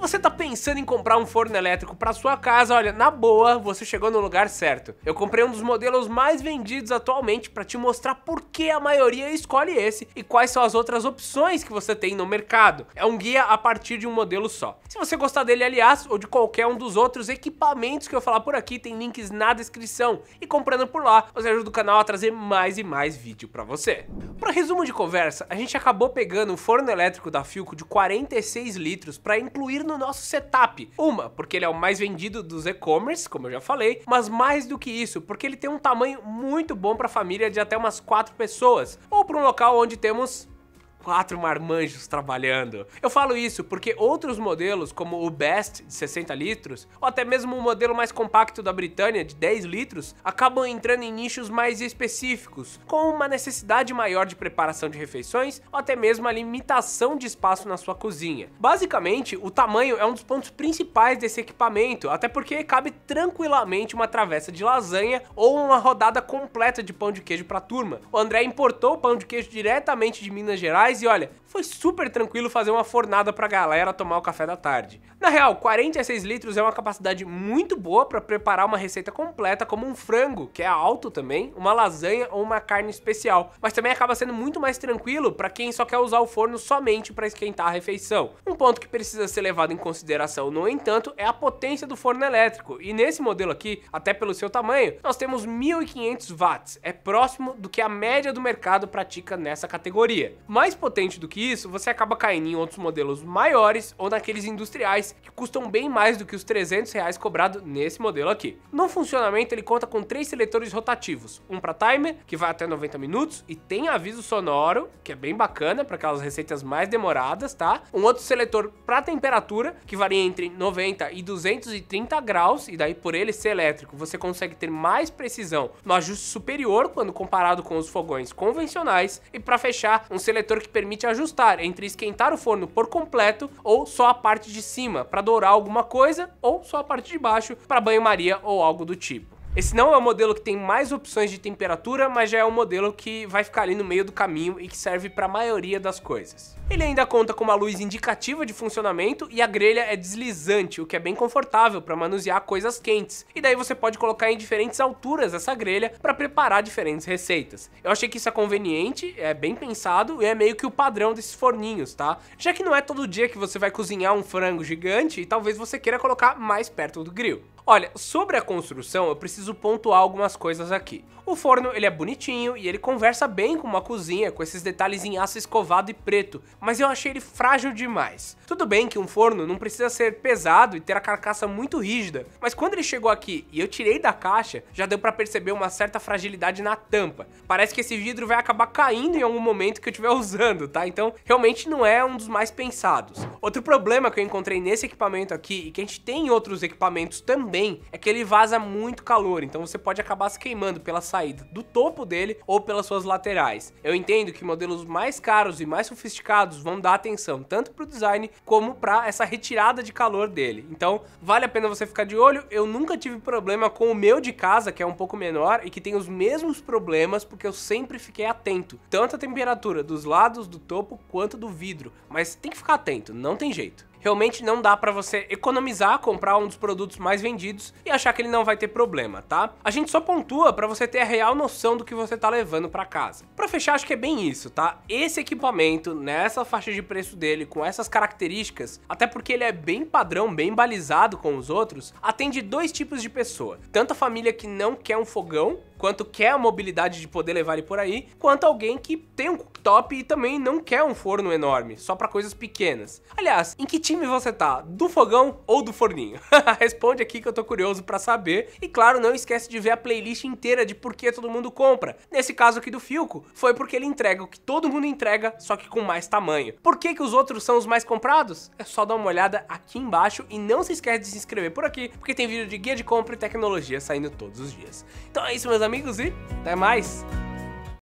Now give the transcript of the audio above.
você tá pensando em comprar um forno elétrico para sua casa, olha, na boa, você chegou no lugar certo. Eu comprei um dos modelos mais vendidos atualmente para te mostrar por que a maioria escolhe esse e quais são as outras opções que você tem no mercado. É um guia a partir de um modelo só. Se você gostar dele, aliás, ou de qualquer um dos outros equipamentos que eu falar por aqui, tem links na descrição. E comprando por lá, você ajuda o canal a trazer mais e mais vídeo para você. Para resumo de conversa, a gente acabou pegando um forno elétrico da Philco de 46 litros para incluir no nosso setup. Uma, porque ele é o mais vendido dos e-commerce, como eu já falei, mas mais do que isso, porque ele tem um tamanho muito bom para família de até umas quatro pessoas, ou para um local onde temos quatro marmanjos trabalhando. Eu falo isso porque outros modelos, como o Best de 60 litros, ou até mesmo o modelo mais compacto da Britânia de 10 litros, acabam entrando em nichos mais específicos, com uma necessidade maior de preparação de refeições, ou até mesmo a limitação de espaço na sua cozinha. Basicamente, o tamanho é um dos pontos principais desse equipamento, até porque cabe tranquilamente uma travessa de lasanha ou uma rodada completa de pão de queijo para turma. O André importou pão de queijo diretamente de Minas Gerais reais e olha, foi super tranquilo fazer uma fornada pra galera tomar o café da tarde. Na real, 46 litros é uma capacidade muito boa para preparar uma receita completa como um frango, que é alto também, uma lasanha ou uma carne especial, mas também acaba sendo muito mais tranquilo para quem só quer usar o forno somente para esquentar a refeição. Um ponto que precisa ser levado em consideração, no entanto, é a potência do forno elétrico, e nesse modelo aqui, até pelo seu tamanho, nós temos 1500 watts, é próximo do que a média do mercado pratica nessa categoria. Mas potente do que isso, você acaba caindo em outros modelos maiores ou naqueles industriais que custam bem mais do que os 300 reais cobrado nesse modelo aqui. No funcionamento ele conta com três seletores rotativos, um para timer, que vai até 90 minutos e tem aviso sonoro, que é bem bacana para aquelas receitas mais demoradas, tá? Um outro seletor para temperatura, que varia entre 90 e 230 graus e daí por ele ser elétrico, você consegue ter mais precisão no ajuste superior quando comparado com os fogões convencionais e para fechar, um seletor que que permite ajustar entre esquentar o forno por completo ou só a parte de cima para dourar alguma coisa ou só a parte de baixo para banho-maria ou algo do tipo. Esse não é o modelo que tem mais opções de temperatura, mas já é o um modelo que vai ficar ali no meio do caminho e que serve para a maioria das coisas. Ele ainda conta com uma luz indicativa de funcionamento e a grelha é deslizante, o que é bem confortável para manusear coisas quentes. E daí você pode colocar em diferentes alturas essa grelha para preparar diferentes receitas. Eu achei que isso é conveniente, é bem pensado e é meio que o padrão desses forninhos, tá? Já que não é todo dia que você vai cozinhar um frango gigante e talvez você queira colocar mais perto do grill. Olha, sobre a construção eu preciso pontuar algumas coisas aqui. O forno ele é bonitinho e ele conversa bem com uma cozinha, com esses detalhes em aço escovado e preto, mas eu achei ele frágil demais. Tudo bem que um forno não precisa ser pesado e ter a carcaça muito rígida, mas quando ele chegou aqui e eu tirei da caixa, já deu para perceber uma certa fragilidade na tampa. Parece que esse vidro vai acabar caindo em algum momento que eu estiver usando, tá? Então realmente não é um dos mais pensados. Outro problema que eu encontrei nesse equipamento aqui e que a gente tem em outros equipamentos também é que ele vaza muito calor, então você pode acabar se queimando pela saída do topo dele ou pelas suas laterais. Eu entendo que modelos mais caros e mais sofisticados vão dar atenção tanto para o design como para essa retirada de calor dele. Então vale a pena você ficar de olho. Eu nunca tive problema com o meu de casa, que é um pouco menor e que tem os mesmos problemas, porque eu sempre fiquei atento, tanto à temperatura dos lados do topo quanto do vidro. Mas tem que ficar atento, não tem jeito. Realmente não dá para você economizar, comprar um dos produtos mais vendidos e achar que ele não vai ter problema, tá? A gente só pontua para você ter a real noção do que você tá levando para casa. Para fechar, acho que é bem isso, tá? Esse equipamento, nessa faixa de preço dele, com essas características, até porque ele é bem padrão, bem balizado com os outros, atende dois tipos de pessoa. Tanto a família que não quer um fogão, quanto quer a mobilidade de poder levar ele por aí, quanto alguém que tem um cooktop e também não quer um forno enorme, só para coisas pequenas. Aliás, em que time você tá? Do fogão ou do forninho? Responde aqui que eu tô curioso para saber. E claro, não esquece de ver a playlist inteira de por que todo mundo compra. Nesse caso aqui do Filco, foi porque ele entrega o que todo mundo entrega, só que com mais tamanho. Por que que os outros são os mais comprados? É só dar uma olhada aqui embaixo e não se esquece de se inscrever por aqui, porque tem vídeo de guia de compra e tecnologia saindo todos os dias. Então é isso, meus amigos amigos e até mais!